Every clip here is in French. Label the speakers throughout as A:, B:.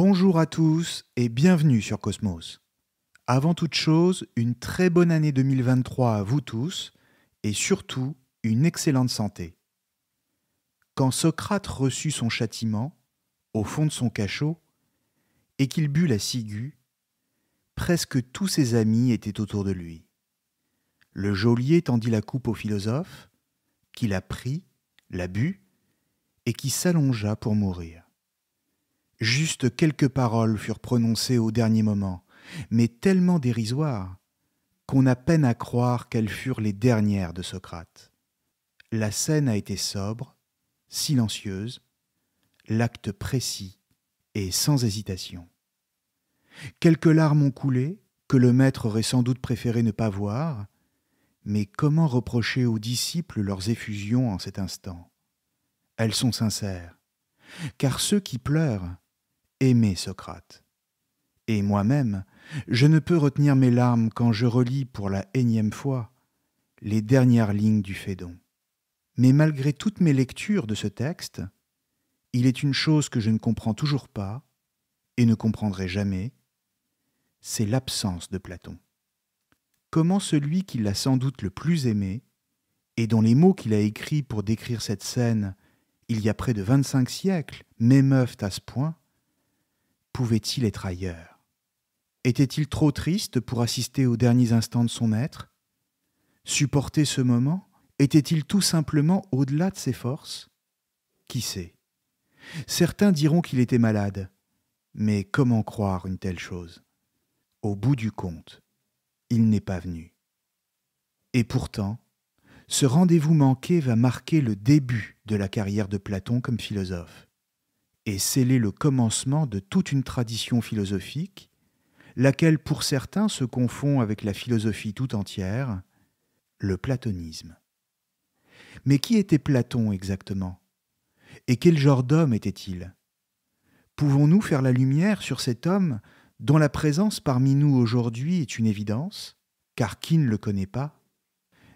A: Bonjour à tous et bienvenue sur Cosmos. Avant toute chose, une très bonne année 2023 à vous tous et surtout une excellente santé. Quand Socrate reçut son châtiment, au fond de son cachot, et qu'il but la ciguë, presque tous ses amis étaient autour de lui. Le geôlier tendit la coupe au philosophe, qui la prit, la but, et qui s'allongea pour mourir. Juste quelques paroles furent prononcées au dernier moment, mais tellement dérisoires qu'on a peine à croire qu'elles furent les dernières de Socrate. La scène a été sobre, silencieuse, l'acte précis et sans hésitation. Quelques larmes ont coulé, que le maître aurait sans doute préféré ne pas voir, mais comment reprocher aux disciples leurs effusions en cet instant Elles sont sincères, car ceux qui pleurent aimé Socrate. Et moi-même, je ne peux retenir mes larmes quand je relis pour la énième fois les dernières lignes du Phédon. Mais malgré toutes mes lectures de ce texte, il est une chose que je ne comprends toujours pas et ne comprendrai jamais, c'est l'absence de Platon. Comment celui qui l'a sans doute le plus aimé, et dont les mots qu'il a écrits pour décrire cette scène il y a près de 25 siècles m'émeuvent à ce point, Pouvait-il être ailleurs Était-il trop triste pour assister aux derniers instants de son être Supporter ce moment Était-il tout simplement au-delà de ses forces Qui sait Certains diront qu'il était malade, mais comment croire une telle chose Au bout du compte, il n'est pas venu. Et pourtant, ce rendez-vous manqué va marquer le début de la carrière de Platon comme philosophe et scellé le commencement de toute une tradition philosophique, laquelle pour certains se confond avec la philosophie tout entière, le platonisme. Mais qui était Platon exactement Et quel genre d'homme était-il Pouvons-nous faire la lumière sur cet homme dont la présence parmi nous aujourd'hui est une évidence, car qui ne le connaît pas,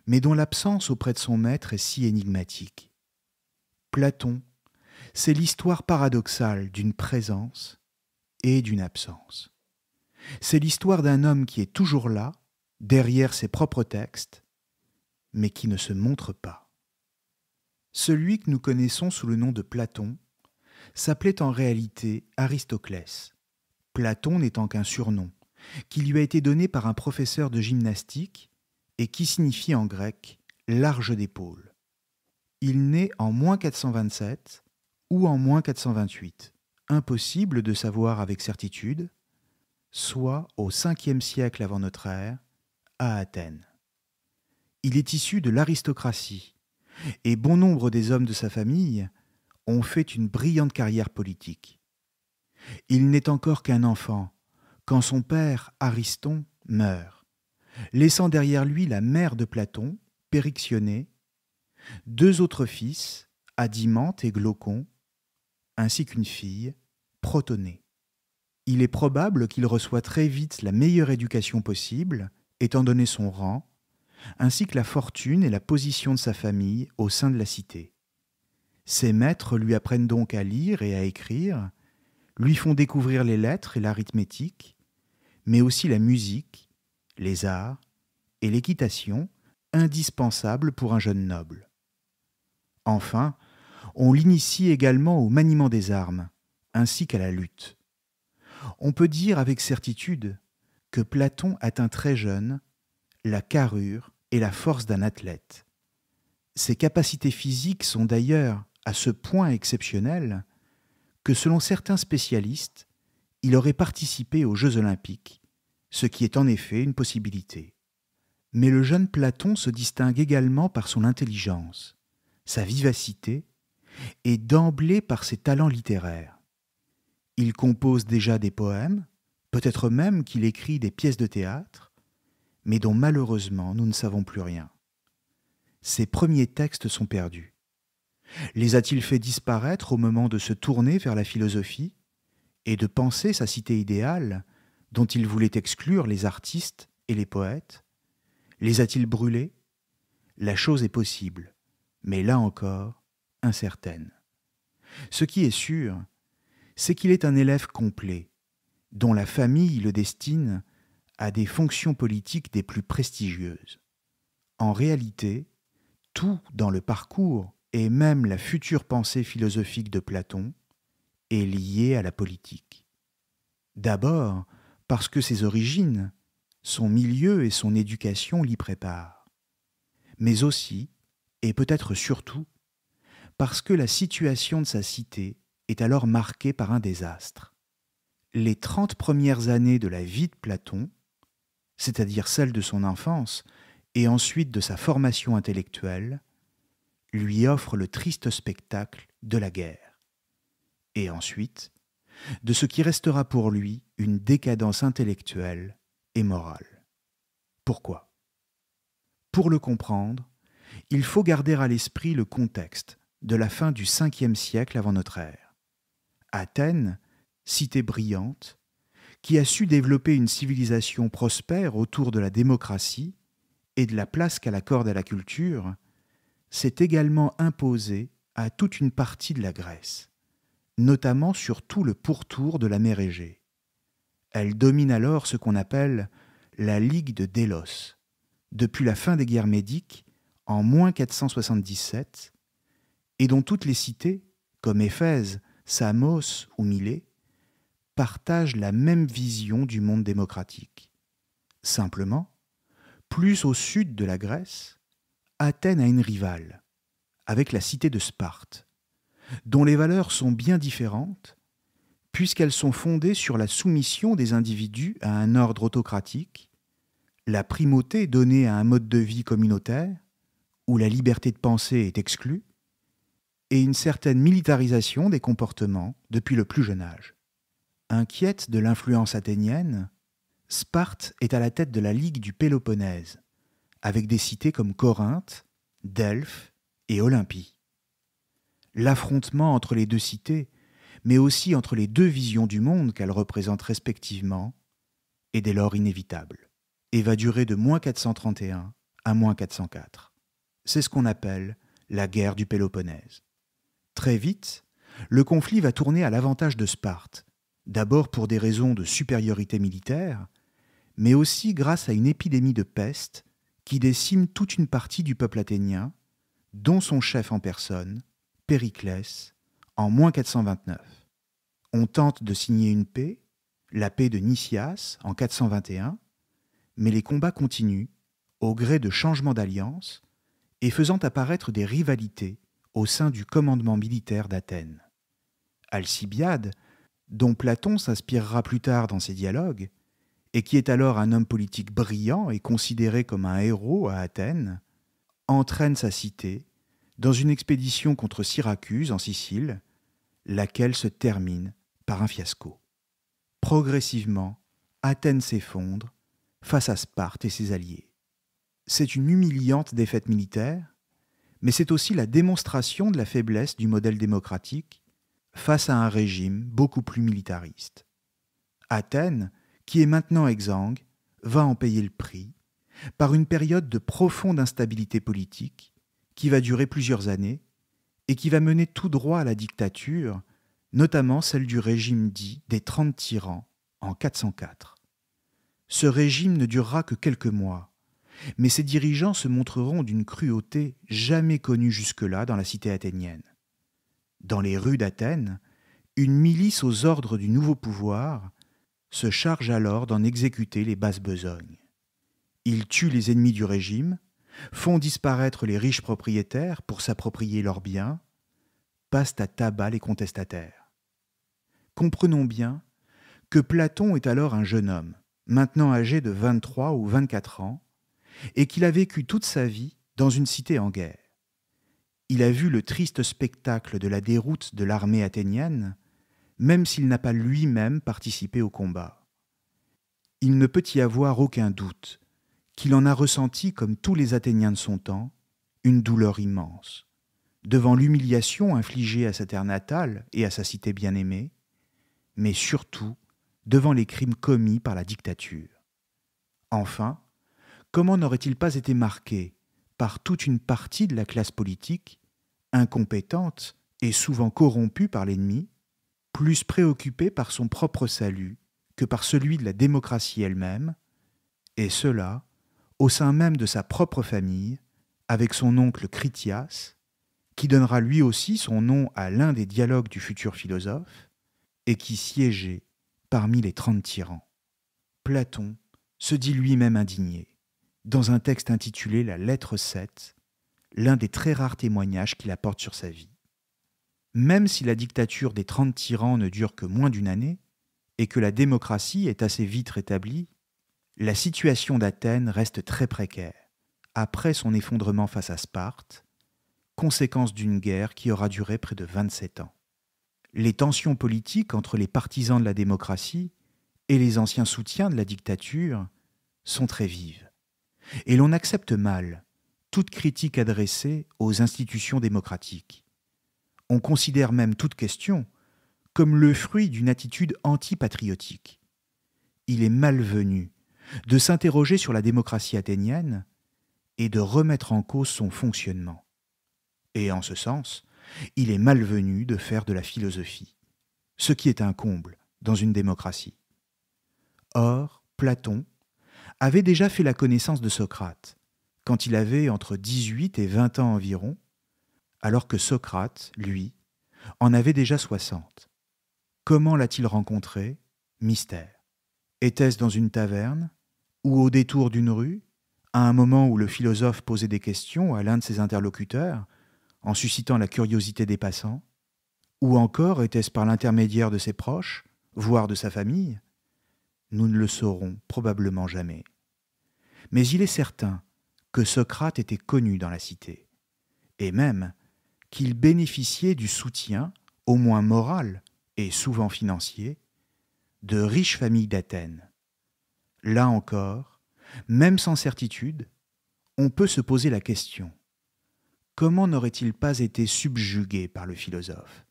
A: mais dont l'absence auprès de son maître est si énigmatique Platon c'est l'histoire paradoxale d'une présence et d'une absence. C'est l'histoire d'un homme qui est toujours là, derrière ses propres textes, mais qui ne se montre pas. Celui que nous connaissons sous le nom de Platon s'appelait en réalité Aristoclès, Platon n'étant qu'un surnom, qui lui a été donné par un professeur de gymnastique et qui signifie en grec large d'épaule. Il naît en moins 427 ou en moins 428, impossible de savoir avec certitude, soit au 5e siècle avant notre ère, à Athènes. Il est issu de l'aristocratie, et bon nombre des hommes de sa famille ont fait une brillante carrière politique. Il n'est encore qu'un enfant quand son père, Ariston, meurt, laissant derrière lui la mère de Platon, périxionnée, deux autres fils, Adimante et Glaucon, ainsi qu'une fille, protonée. Il est probable qu'il reçoit très vite la meilleure éducation possible, étant donné son rang, ainsi que la fortune et la position de sa famille au sein de la cité. Ses maîtres lui apprennent donc à lire et à écrire, lui font découvrir les lettres et l'arithmétique, mais aussi la musique, les arts et l'équitation, indispensables pour un jeune noble. Enfin, on l'initie également au maniement des armes, ainsi qu'à la lutte. On peut dire avec certitude que Platon atteint très jeune la carrure et la force d'un athlète. Ses capacités physiques sont d'ailleurs à ce point exceptionnelles que selon certains spécialistes, il aurait participé aux Jeux olympiques, ce qui est en effet une possibilité. Mais le jeune Platon se distingue également par son intelligence, sa vivacité et d'emblée par ses talents littéraires. Il compose déjà des poèmes, peut-être même qu'il écrit des pièces de théâtre, mais dont malheureusement nous ne savons plus rien. Ses premiers textes sont perdus. Les a-t-il fait disparaître au moment de se tourner vers la philosophie et de penser sa cité idéale dont il voulait exclure les artistes et les poètes Les a-t-il brûlés La chose est possible, mais là encore, incertaine. Ce qui est sûr, c'est qu'il est un élève complet, dont la famille le destine à des fonctions politiques des plus prestigieuses. En réalité, tout dans le parcours et même la future pensée philosophique de Platon est lié à la politique. D'abord parce que ses origines, son milieu et son éducation l'y préparent, mais aussi, et peut-être surtout, parce que la situation de sa cité est alors marquée par un désastre. Les trente premières années de la vie de Platon, c'est-à-dire celle de son enfance et ensuite de sa formation intellectuelle, lui offrent le triste spectacle de la guerre. Et ensuite, de ce qui restera pour lui une décadence intellectuelle et morale. Pourquoi Pour le comprendre, il faut garder à l'esprit le contexte de la fin du Ve siècle avant notre ère. Athènes, cité brillante, qui a su développer une civilisation prospère autour de la démocratie et de la place qu'elle accorde à la culture, s'est également imposée à toute une partie de la Grèce, notamment sur tout le pourtour de la mer Égée. Elle domine alors ce qu'on appelle la Ligue de Délos, depuis la fin des guerres médiques en moins 477 et dont toutes les cités, comme Éphèse, Samos ou Milet, partagent la même vision du monde démocratique. Simplement, plus au sud de la Grèce, Athènes a une rivale, avec la cité de Sparte, dont les valeurs sont bien différentes, puisqu'elles sont fondées sur la soumission des individus à un ordre autocratique, la primauté donnée à un mode de vie communautaire, où la liberté de pensée est exclue, et une certaine militarisation des comportements depuis le plus jeune âge. Inquiète de l'influence athénienne, Sparte est à la tête de la Ligue du Péloponnèse, avec des cités comme Corinthe, Delphes et Olympie. L'affrontement entre les deux cités, mais aussi entre les deux visions du monde qu'elles représentent respectivement, est dès lors inévitable, et va durer de 431 à moins 404. C'est ce qu'on appelle la guerre du Péloponnèse. Très vite, le conflit va tourner à l'avantage de Sparte, d'abord pour des raisons de supériorité militaire, mais aussi grâce à une épidémie de peste qui décime toute une partie du peuple athénien, dont son chef en personne, Périclès, en moins 429. On tente de signer une paix, la paix de Nicias en 421, mais les combats continuent, au gré de changements d'alliance, et faisant apparaître des rivalités au sein du commandement militaire d'Athènes. Alcibiade, dont Platon s'inspirera plus tard dans ses dialogues, et qui est alors un homme politique brillant et considéré comme un héros à Athènes, entraîne sa cité dans une expédition contre Syracuse en Sicile, laquelle se termine par un fiasco. Progressivement, Athènes s'effondre face à Sparte et ses alliés. C'est une humiliante défaite militaire, mais c'est aussi la démonstration de la faiblesse du modèle démocratique face à un régime beaucoup plus militariste. Athènes, qui est maintenant exsangue, va en payer le prix par une période de profonde instabilité politique qui va durer plusieurs années et qui va mener tout droit à la dictature, notamment celle du régime dit des Trente tyrans en 404. Ce régime ne durera que quelques mois, mais ses dirigeants se montreront d'une cruauté jamais connue jusque-là dans la cité athénienne. Dans les rues d'Athènes, une milice aux ordres du nouveau pouvoir se charge alors d'en exécuter les basses besognes. Ils tuent les ennemis du régime, font disparaître les riches propriétaires pour s'approprier leurs biens, passent à tabac les contestataires. Comprenons bien que Platon est alors un jeune homme, maintenant âgé de 23 ou 24 ans, et qu'il a vécu toute sa vie dans une cité en guerre. Il a vu le triste spectacle de la déroute de l'armée athénienne, même s'il n'a pas lui-même participé au combat. Il ne peut y avoir aucun doute qu'il en a ressenti, comme tous les Athéniens de son temps, une douleur immense, devant l'humiliation infligée à sa terre natale et à sa cité bien-aimée, mais surtout devant les crimes commis par la dictature. Enfin, comment n'aurait-il pas été marqué par toute une partie de la classe politique, incompétente et souvent corrompue par l'ennemi, plus préoccupée par son propre salut que par celui de la démocratie elle-même, et cela au sein même de sa propre famille, avec son oncle Critias, qui donnera lui aussi son nom à l'un des dialogues du futur philosophe, et qui siégeait parmi les trente tyrans. Platon se dit lui-même indigné dans un texte intitulé La lettre 7, l'un des très rares témoignages qu'il apporte sur sa vie. Même si la dictature des 30 tyrans ne dure que moins d'une année, et que la démocratie est assez vite rétablie, la situation d'Athènes reste très précaire, après son effondrement face à Sparte, conséquence d'une guerre qui aura duré près de 27 ans. Les tensions politiques entre les partisans de la démocratie et les anciens soutiens de la dictature sont très vives. Et l'on accepte mal toute critique adressée aux institutions démocratiques. On considère même toute question comme le fruit d'une attitude antipatriotique. Il est malvenu de s'interroger sur la démocratie athénienne et de remettre en cause son fonctionnement. Et en ce sens, il est malvenu de faire de la philosophie, ce qui est un comble dans une démocratie. Or, Platon avait déjà fait la connaissance de Socrate, quand il avait entre 18 et 20 ans environ, alors que Socrate, lui, en avait déjà 60. Comment l'a-t-il rencontré Mystère. Était-ce dans une taverne ou au détour d'une rue, à un moment où le philosophe posait des questions à l'un de ses interlocuteurs, en suscitant la curiosité des passants Ou encore était-ce par l'intermédiaire de ses proches, voire de sa famille Nous ne le saurons probablement jamais mais il est certain que Socrate était connu dans la cité, et même qu'il bénéficiait du soutien, au moins moral et souvent financier, de riches familles d'Athènes. Là encore, même sans certitude, on peut se poser la question comment n'aurait-il pas été subjugué par le philosophe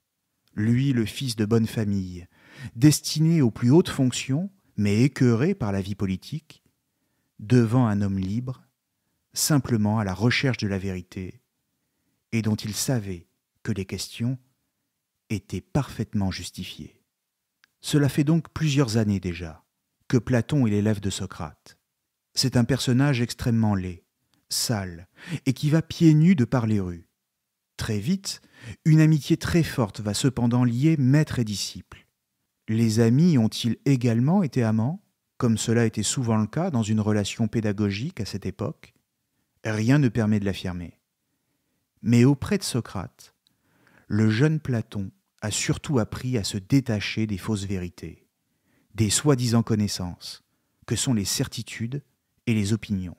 A: Lui, le fils de bonne famille, destiné aux plus hautes fonctions, mais écœuré par la vie politique, devant un homme libre, simplement à la recherche de la vérité, et dont il savait que les questions étaient parfaitement justifiées. Cela fait donc plusieurs années déjà que Platon est l'élève de Socrate. C'est un personnage extrêmement laid, sale, et qui va pieds nus de par les rues. Très vite, une amitié très forte va cependant lier maître et disciple. Les amis ont-ils également été amants comme cela était souvent le cas dans une relation pédagogique à cette époque, rien ne permet de l'affirmer. Mais auprès de Socrate, le jeune Platon a surtout appris à se détacher des fausses vérités, des soi-disant connaissances, que sont les certitudes et les opinions.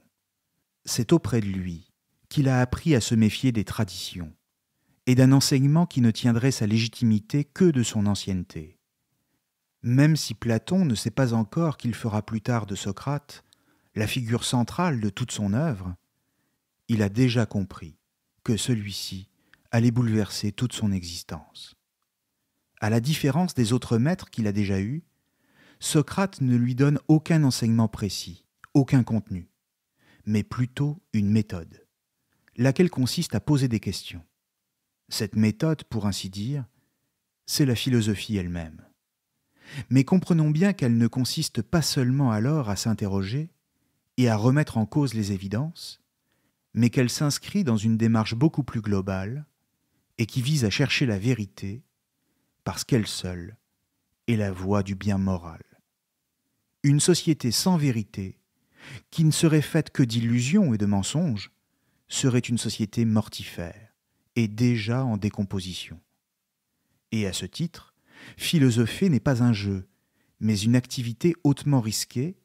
A: C'est auprès de lui qu'il a appris à se méfier des traditions et d'un enseignement qui ne tiendrait sa légitimité que de son ancienneté. Même si Platon ne sait pas encore qu'il fera plus tard de Socrate la figure centrale de toute son œuvre, il a déjà compris que celui-ci allait bouleverser toute son existence. À la différence des autres maîtres qu'il a déjà eus, Socrate ne lui donne aucun enseignement précis, aucun contenu, mais plutôt une méthode, laquelle consiste à poser des questions. Cette méthode, pour ainsi dire, c'est la philosophie elle-même mais comprenons bien qu'elle ne consiste pas seulement alors à s'interroger et à remettre en cause les évidences, mais qu'elle s'inscrit dans une démarche beaucoup plus globale et qui vise à chercher la vérité, parce qu'elle seule est la voie du bien moral. Une société sans vérité, qui ne serait faite que d'illusions et de mensonges, serait une société mortifère et déjà en décomposition. Et à ce titre, Philosopher n'est pas un jeu, mais une activité hautement risquée,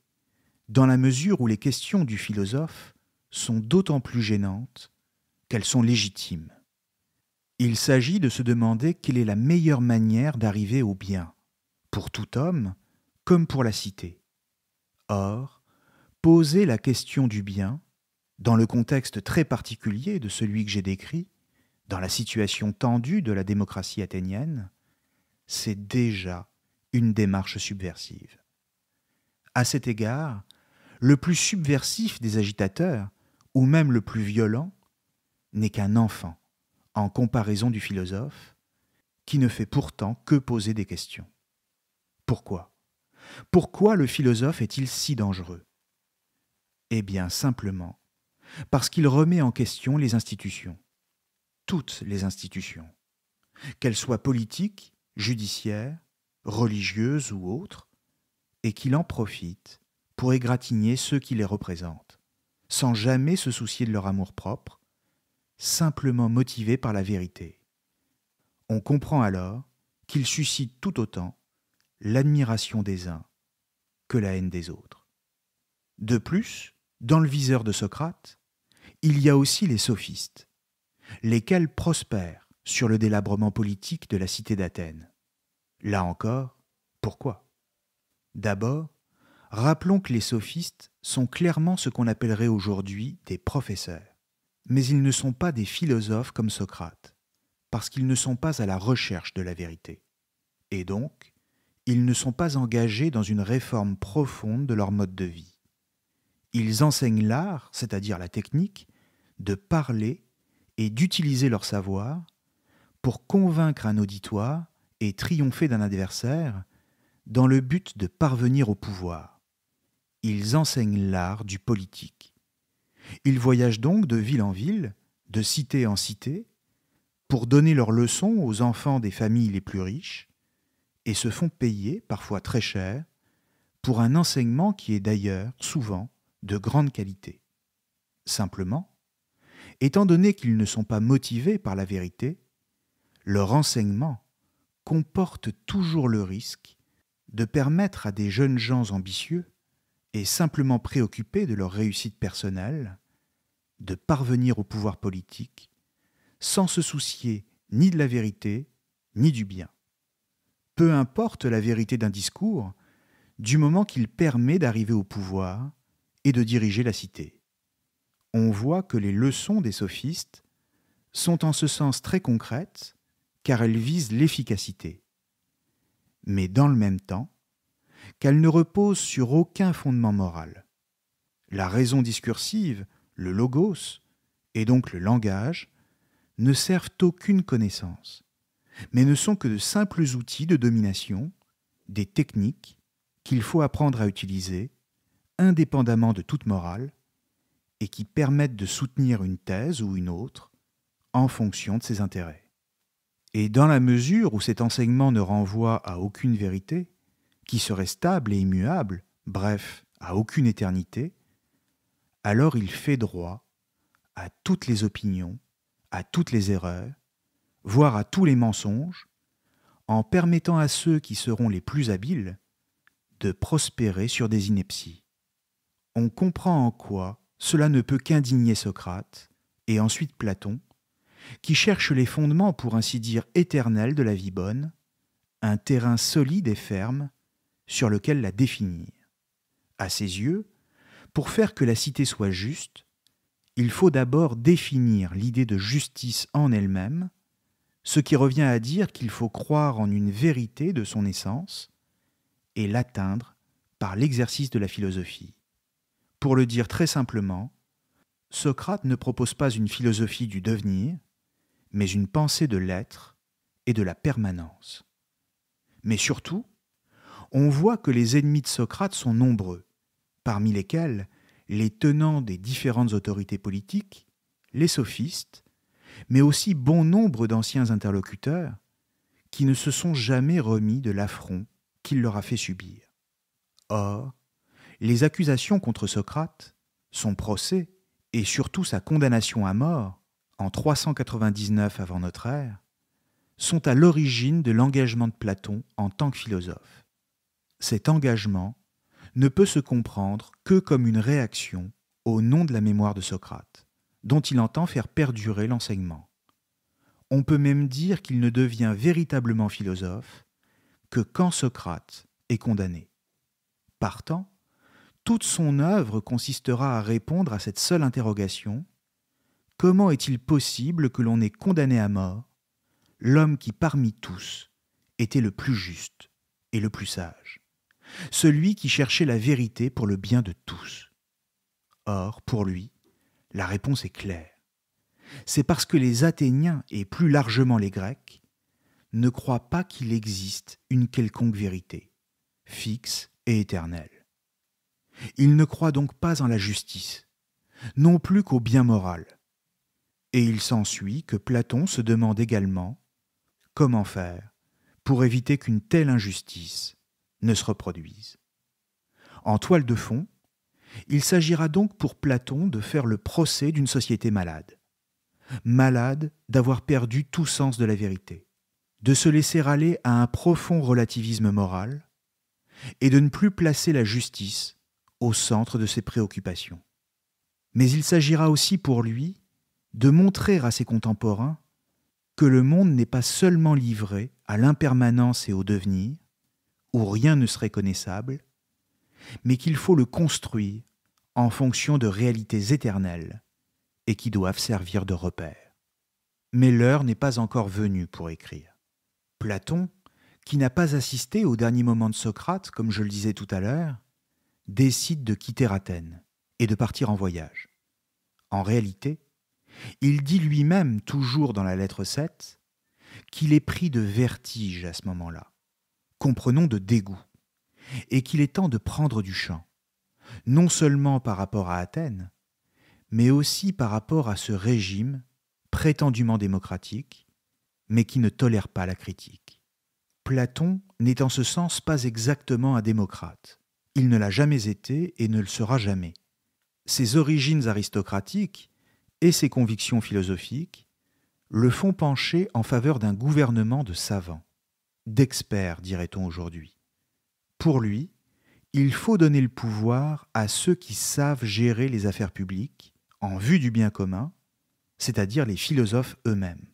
A: dans la mesure où les questions du philosophe sont d'autant plus gênantes qu'elles sont légitimes. Il s'agit de se demander quelle est la meilleure manière d'arriver au bien, pour tout homme comme pour la cité. Or, poser la question du bien, dans le contexte très particulier de celui que j'ai décrit, dans la situation tendue de la démocratie athénienne, c'est déjà une démarche subversive. À cet égard, le plus subversif des agitateurs, ou même le plus violent, n'est qu'un enfant, en comparaison du philosophe, qui ne fait pourtant que poser des questions. Pourquoi Pourquoi le philosophe est-il si dangereux Eh bien simplement, parce qu'il remet en question les institutions, toutes les institutions, qu'elles soient politiques, judiciaires, religieuses ou autres, et qu'il en profite pour égratigner ceux qui les représentent, sans jamais se soucier de leur amour-propre, simplement motivé par la vérité. On comprend alors qu'il suscite tout autant l'admiration des uns que la haine des autres. De plus, dans le viseur de Socrate, il y a aussi les sophistes, lesquels prospèrent sur le délabrement politique de la cité d'Athènes. Là encore, pourquoi D'abord, rappelons que les sophistes sont clairement ce qu'on appellerait aujourd'hui des professeurs. Mais ils ne sont pas des philosophes comme Socrate, parce qu'ils ne sont pas à la recherche de la vérité. Et donc, ils ne sont pas engagés dans une réforme profonde de leur mode de vie. Ils enseignent l'art, c'est-à-dire la technique, de parler et d'utiliser leur savoir pour convaincre un auditoire et triompher d'un adversaire dans le but de parvenir au pouvoir. Ils enseignent l'art du politique. Ils voyagent donc de ville en ville, de cité en cité, pour donner leurs leçons aux enfants des familles les plus riches, et se font payer, parfois très cher, pour un enseignement qui est d'ailleurs souvent de grande qualité. Simplement, étant donné qu'ils ne sont pas motivés par la vérité, leur enseignement comporte toujours le risque de permettre à des jeunes gens ambitieux et simplement préoccupés de leur réussite personnelle de parvenir au pouvoir politique sans se soucier ni de la vérité ni du bien. Peu importe la vérité d'un discours, du moment qu'il permet d'arriver au pouvoir et de diriger la cité. On voit que les leçons des sophistes sont en ce sens très concrètes car elle vise l'efficacité. Mais dans le même temps, qu'elle ne repose sur aucun fondement moral. La raison discursive, le logos, et donc le langage, ne servent aucune connaissance, mais ne sont que de simples outils de domination, des techniques qu'il faut apprendre à utiliser, indépendamment de toute morale, et qui permettent de soutenir une thèse ou une autre en fonction de ses intérêts. Et dans la mesure où cet enseignement ne renvoie à aucune vérité, qui serait stable et immuable, bref, à aucune éternité, alors il fait droit à toutes les opinions, à toutes les erreurs, voire à tous les mensonges, en permettant à ceux qui seront les plus habiles de prospérer sur des inepties. On comprend en quoi cela ne peut qu'indigner Socrate, et ensuite Platon, qui cherche les fondements, pour ainsi dire, éternels de la vie bonne, un terrain solide et ferme sur lequel la définir. À ses yeux, pour faire que la cité soit juste, il faut d'abord définir l'idée de justice en elle-même, ce qui revient à dire qu'il faut croire en une vérité de son essence et l'atteindre par l'exercice de la philosophie. Pour le dire très simplement, Socrate ne propose pas une philosophie du devenir, mais une pensée de l'être et de la permanence. Mais surtout, on voit que les ennemis de Socrate sont nombreux, parmi lesquels les tenants des différentes autorités politiques, les sophistes, mais aussi bon nombre d'anciens interlocuteurs qui ne se sont jamais remis de l'affront qu'il leur a fait subir. Or, les accusations contre Socrate, son procès et surtout sa condamnation à mort en 399 avant notre ère, sont à l'origine de l'engagement de Platon en tant que philosophe. Cet engagement ne peut se comprendre que comme une réaction au nom de la mémoire de Socrate, dont il entend faire perdurer l'enseignement. On peut même dire qu'il ne devient véritablement philosophe que quand Socrate est condamné. Partant, toute son œuvre consistera à répondre à cette seule interrogation Comment est-il possible que l'on ait condamné à mort l'homme qui parmi tous était le plus juste et le plus sage, celui qui cherchait la vérité pour le bien de tous Or, pour lui, la réponse est claire. C'est parce que les Athéniens, et plus largement les Grecs, ne croient pas qu'il existe une quelconque vérité, fixe et éternelle. Ils ne croient donc pas en la justice, non plus qu'au bien moral, et il s'ensuit que Platon se demande également comment faire pour éviter qu'une telle injustice ne se reproduise. En toile de fond, il s'agira donc pour Platon de faire le procès d'une société malade. Malade d'avoir perdu tout sens de la vérité, de se laisser aller à un profond relativisme moral et de ne plus placer la justice au centre de ses préoccupations. Mais il s'agira aussi pour lui de montrer à ses contemporains que le monde n'est pas seulement livré à l'impermanence et au devenir, où rien ne serait connaissable, mais qu'il faut le construire en fonction de réalités éternelles et qui doivent servir de repère. Mais l'heure n'est pas encore venue pour écrire. Platon, qui n'a pas assisté au dernier moment de Socrate, comme je le disais tout à l'heure, décide de quitter Athènes et de partir en voyage. En réalité, il dit lui-même, toujours dans la lettre 7, qu'il est pris de vertige à ce moment-là, comprenons de dégoût, et qu'il est temps de prendre du champ, non seulement par rapport à Athènes, mais aussi par rapport à ce régime prétendument démocratique, mais qui ne tolère pas la critique. Platon n'est en ce sens pas exactement un démocrate. Il ne l'a jamais été et ne le sera jamais. Ses origines aristocratiques, et ses convictions philosophiques le font pencher en faveur d'un gouvernement de savants, d'experts, dirait-on aujourd'hui. Pour lui, il faut donner le pouvoir à ceux qui savent gérer les affaires publiques en vue du bien commun, c'est-à-dire les philosophes eux-mêmes.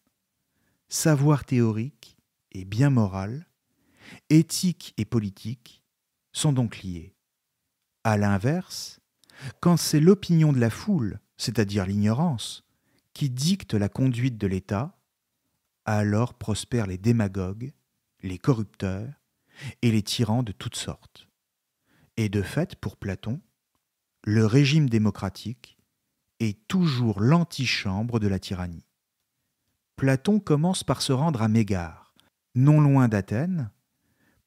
A: Savoir théorique et bien moral, éthique et politique sont donc liés. À l'inverse, quand c'est l'opinion de la foule c'est-à-dire l'ignorance, qui dicte la conduite de l'État, alors prospèrent les démagogues, les corrupteurs et les tyrans de toutes sortes. Et de fait, pour Platon, le régime démocratique est toujours l'antichambre de la tyrannie. Platon commence par se rendre à Mégare, non loin d'Athènes,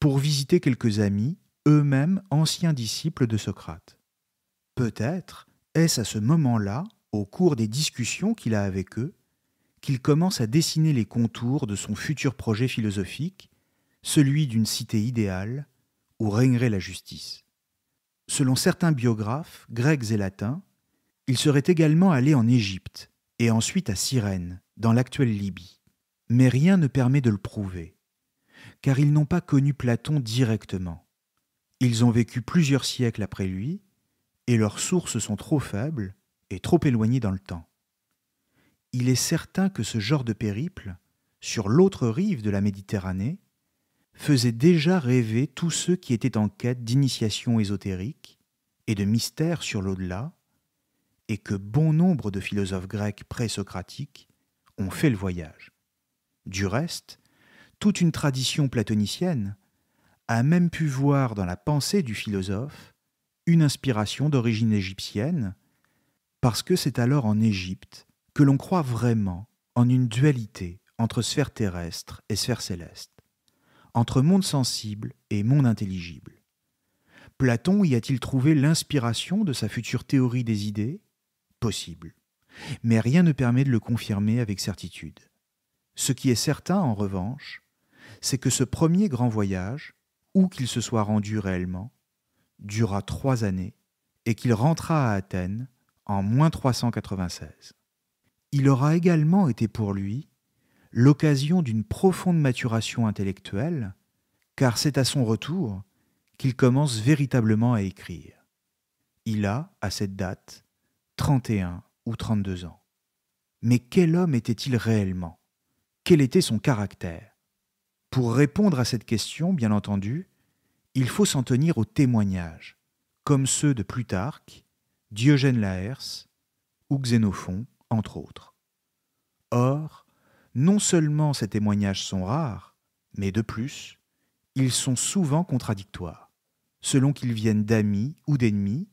A: pour visiter quelques amis, eux-mêmes anciens disciples de Socrate. Peut-être est-ce à ce moment-là, au cours des discussions qu'il a avec eux, qu'il commence à dessiner les contours de son futur projet philosophique, celui d'une cité idéale où régnerait la justice Selon certains biographes, grecs et latins, il serait également allé en Égypte et ensuite à Cyrène, dans l'actuelle Libye. Mais rien ne permet de le prouver, car ils n'ont pas connu Platon directement. Ils ont vécu plusieurs siècles après lui, et leurs sources sont trop faibles et trop éloignées dans le temps. Il est certain que ce genre de périple, sur l'autre rive de la Méditerranée, faisait déjà rêver tous ceux qui étaient en quête d'initiation ésotérique et de mystères sur l'au-delà, et que bon nombre de philosophes grecs pré-socratiques ont fait le voyage. Du reste, toute une tradition platonicienne a même pu voir dans la pensée du philosophe une inspiration d'origine égyptienne, parce que c'est alors en Égypte que l'on croit vraiment en une dualité entre sphère terrestre et sphère céleste, entre monde sensible et monde intelligible. Platon y a-t-il trouvé l'inspiration de sa future théorie des idées Possible. Mais rien ne permet de le confirmer avec certitude. Ce qui est certain, en revanche, c'est que ce premier grand voyage, où qu'il se soit rendu réellement, dura trois années et qu'il rentra à Athènes en moins 396. Il aura également été pour lui l'occasion d'une profonde maturation intellectuelle, car c'est à son retour qu'il commence véritablement à écrire. Il a, à cette date, 31 ou 32 ans. Mais quel homme était-il réellement Quel était son caractère Pour répondre à cette question, bien entendu, il faut s'en tenir aux témoignages, comme ceux de Plutarque, Diogène Laërce ou Xénophon, entre autres. Or, non seulement ces témoignages sont rares, mais de plus, ils sont souvent contradictoires, selon qu'ils viennent d'amis ou d'ennemis,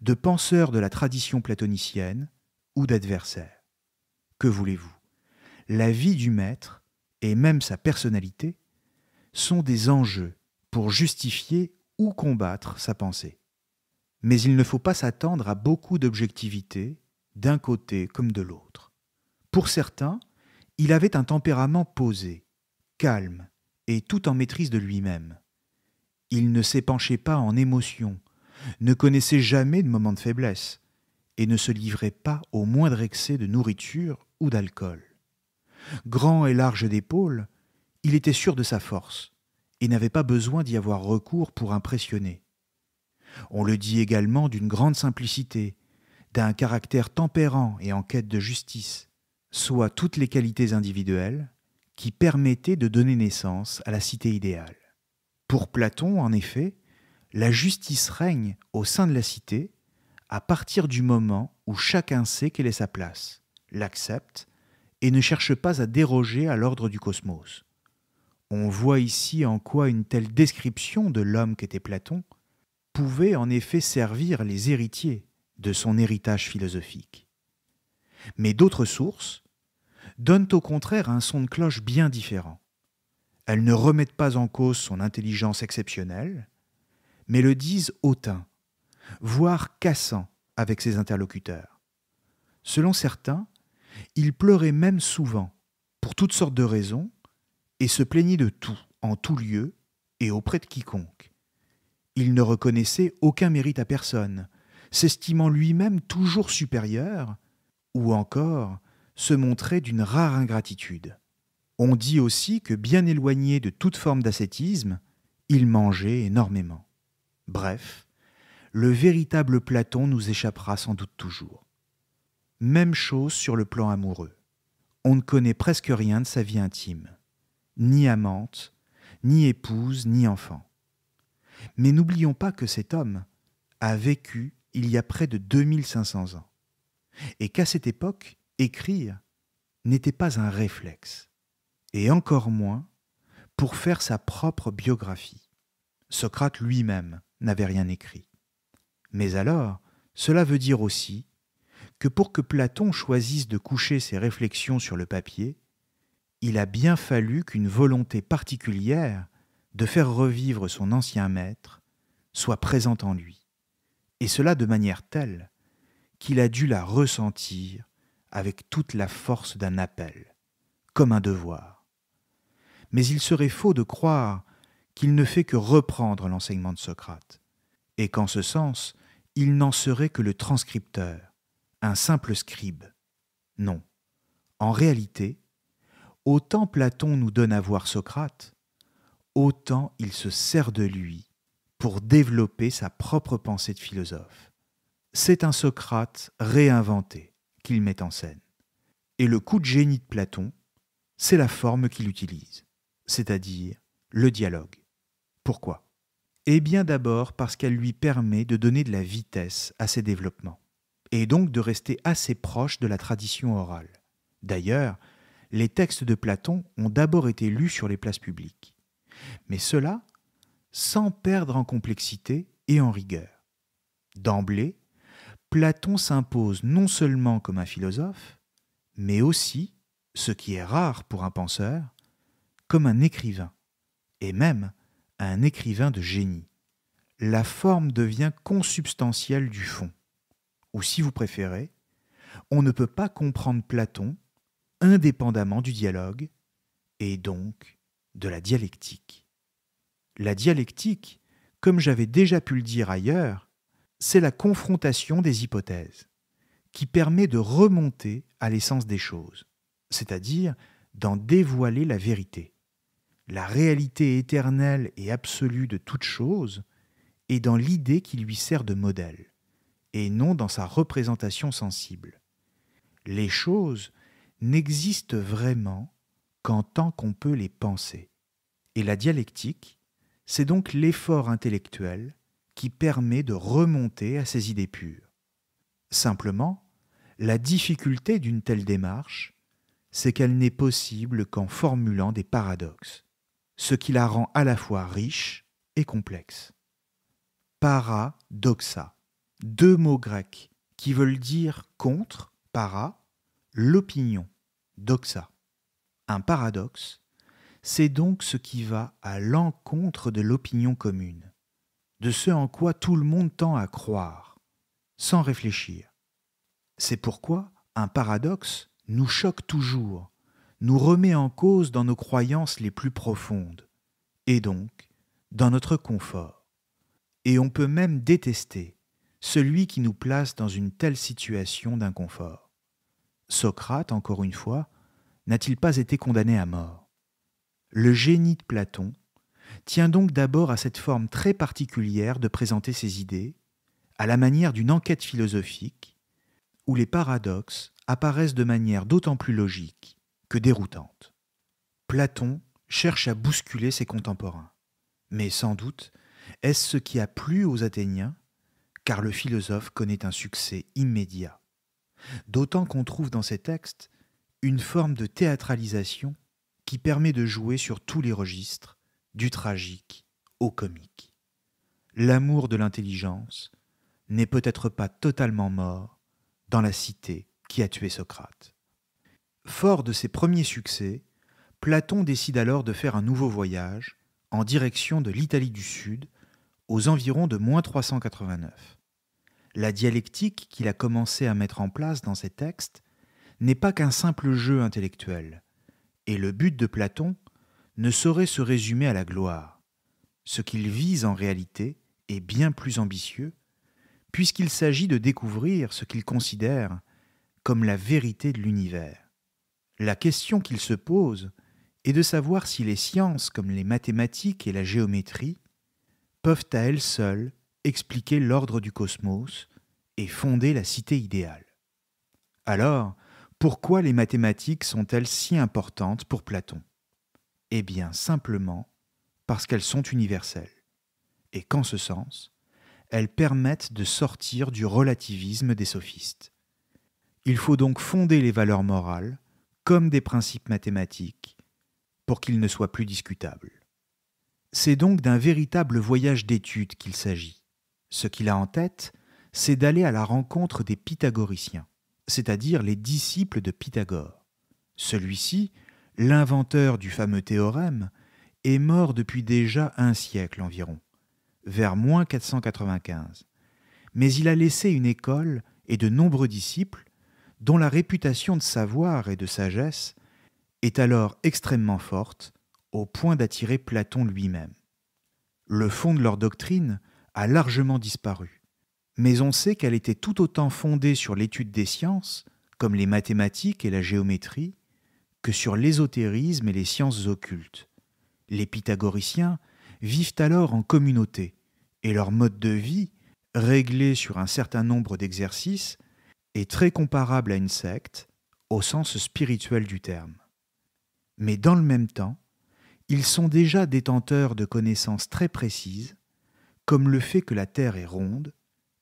A: de penseurs de la tradition platonicienne ou d'adversaires. Que voulez-vous La vie du maître, et même sa personnalité, sont des enjeux pour justifier ou combattre sa pensée. Mais il ne faut pas s'attendre à beaucoup d'objectivité, d'un côté comme de l'autre. Pour certains, il avait un tempérament posé, calme et tout en maîtrise de lui-même. Il ne s'épanchait pas en émotion, ne connaissait jamais de moments de faiblesse, et ne se livrait pas au moindre excès de nourriture ou d'alcool. Grand et large d'épaule, il était sûr de sa force, et n'avait pas besoin d'y avoir recours pour impressionner. On le dit également d'une grande simplicité, d'un caractère tempérant et en quête de justice, soit toutes les qualités individuelles qui permettaient de donner naissance à la cité idéale. Pour Platon, en effet, la justice règne au sein de la cité à partir du moment où chacun sait quelle est sa place, l'accepte et ne cherche pas à déroger à l'ordre du cosmos. On voit ici en quoi une telle description de l'homme qu'était Platon pouvait en effet servir les héritiers de son héritage philosophique. Mais d'autres sources donnent au contraire un son de cloche bien différent. Elles ne remettent pas en cause son intelligence exceptionnelle, mais le disent hautain, voire cassant avec ses interlocuteurs. Selon certains, il pleurait même souvent, pour toutes sortes de raisons, et se plaignit de tout, en tout lieu, et auprès de quiconque. Il ne reconnaissait aucun mérite à personne, s'estimant lui-même toujours supérieur, ou encore se montrait d'une rare ingratitude. On dit aussi que bien éloigné de toute forme d'ascétisme, il mangeait énormément. Bref, le véritable Platon nous échappera sans doute toujours. Même chose sur le plan amoureux. On ne connaît presque rien de sa vie intime ni amante, ni épouse, ni enfant. Mais n'oublions pas que cet homme a vécu il y a près de 2500 ans, et qu'à cette époque, écrire n'était pas un réflexe, et encore moins pour faire sa propre biographie. Socrate lui-même n'avait rien écrit. Mais alors, cela veut dire aussi que pour que Platon choisisse de coucher ses réflexions sur le papier, il a bien fallu qu'une volonté particulière de faire revivre son ancien maître soit présente en lui, et cela de manière telle qu'il a dû la ressentir avec toute la force d'un appel, comme un devoir. Mais il serait faux de croire qu'il ne fait que reprendre l'enseignement de Socrate, et qu'en ce sens, il n'en serait que le transcripteur, un simple scribe. Non. En réalité, Autant Platon nous donne à voir Socrate, autant il se sert de lui pour développer sa propre pensée de philosophe. C'est un Socrate réinventé qu'il met en scène. Et le coup de génie de Platon, c'est la forme qu'il utilise, c'est-à-dire le dialogue. Pourquoi Eh bien d'abord parce qu'elle lui permet de donner de la vitesse à ses développements, et donc de rester assez proche de la tradition orale. D'ailleurs, les textes de Platon ont d'abord été lus sur les places publiques, mais cela sans perdre en complexité et en rigueur. D'emblée, Platon s'impose non seulement comme un philosophe, mais aussi, ce qui est rare pour un penseur, comme un écrivain, et même un écrivain de génie. La forme devient consubstantielle du fond. Ou si vous préférez, on ne peut pas comprendre Platon indépendamment du dialogue et donc de la dialectique. La dialectique, comme j'avais déjà pu le dire ailleurs, c'est la confrontation des hypothèses, qui permet de remonter à l'essence des choses, c'est-à-dire d'en dévoiler la vérité, la réalité éternelle et absolue de toute chose, est dans l'idée qui lui sert de modèle, et non dans sa représentation sensible. Les choses n'existent vraiment qu'en tant qu'on peut les penser. Et la dialectique, c'est donc l'effort intellectuel qui permet de remonter à ces idées pures. Simplement, la difficulté d'une telle démarche, c'est qu'elle n'est possible qu'en formulant des paradoxes, ce qui la rend à la fois riche et complexe. Paradoxa, deux mots grecs qui veulent dire contre, para, L'opinion, doxa, un paradoxe, c'est donc ce qui va à l'encontre de l'opinion commune, de ce en quoi tout le monde tend à croire, sans réfléchir. C'est pourquoi un paradoxe nous choque toujours, nous remet en cause dans nos croyances les plus profondes, et donc dans notre confort. Et on peut même détester celui qui nous place dans une telle situation d'inconfort. Socrate, encore une fois, n'a-t-il pas été condamné à mort Le génie de Platon tient donc d'abord à cette forme très particulière de présenter ses idées, à la manière d'une enquête philosophique, où les paradoxes apparaissent de manière d'autant plus logique que déroutante. Platon cherche à bousculer ses contemporains. Mais sans doute, est-ce ce qui a plu aux Athéniens Car le philosophe connaît un succès immédiat. D'autant qu'on trouve dans ces textes une forme de théâtralisation qui permet de jouer sur tous les registres, du tragique au comique. L'amour de l'intelligence n'est peut-être pas totalement mort dans la cité qui a tué Socrate. Fort de ses premiers succès, Platon décide alors de faire un nouveau voyage en direction de l'Italie du Sud, aux environs de moins 389 la dialectique qu'il a commencé à mettre en place dans ses textes n'est pas qu'un simple jeu intellectuel, et le but de Platon ne saurait se résumer à la gloire. Ce qu'il vise en réalité est bien plus ambitieux, puisqu'il s'agit de découvrir ce qu'il considère comme la vérité de l'univers. La question qu'il se pose est de savoir si les sciences comme les mathématiques et la géométrie peuvent à elles seules expliquer l'ordre du cosmos et fonder la cité idéale. Alors, pourquoi les mathématiques sont-elles si importantes pour Platon Eh bien, simplement parce qu'elles sont universelles, et qu'en ce sens, elles permettent de sortir du relativisme des sophistes. Il faut donc fonder les valeurs morales comme des principes mathématiques pour qu'ils ne soient plus discutables. C'est donc d'un véritable voyage d'études qu'il s'agit ce qu'il a en tête, c'est d'aller à la rencontre des pythagoriciens, c'est-à-dire les disciples de Pythagore. Celui-ci, l'inventeur du fameux théorème, est mort depuis déjà un siècle environ, vers moins 495. Mais il a laissé une école et de nombreux disciples dont la réputation de savoir et de sagesse est alors extrêmement forte, au point d'attirer Platon lui-même. Le fond de leur doctrine a largement disparu. Mais on sait qu'elle était tout autant fondée sur l'étude des sciences, comme les mathématiques et la géométrie, que sur l'ésotérisme et les sciences occultes. Les pythagoriciens vivent alors en communauté, et leur mode de vie, réglé sur un certain nombre d'exercices, est très comparable à une secte, au sens spirituel du terme. Mais dans le même temps, ils sont déjà détenteurs de connaissances très précises comme le fait que la Terre est ronde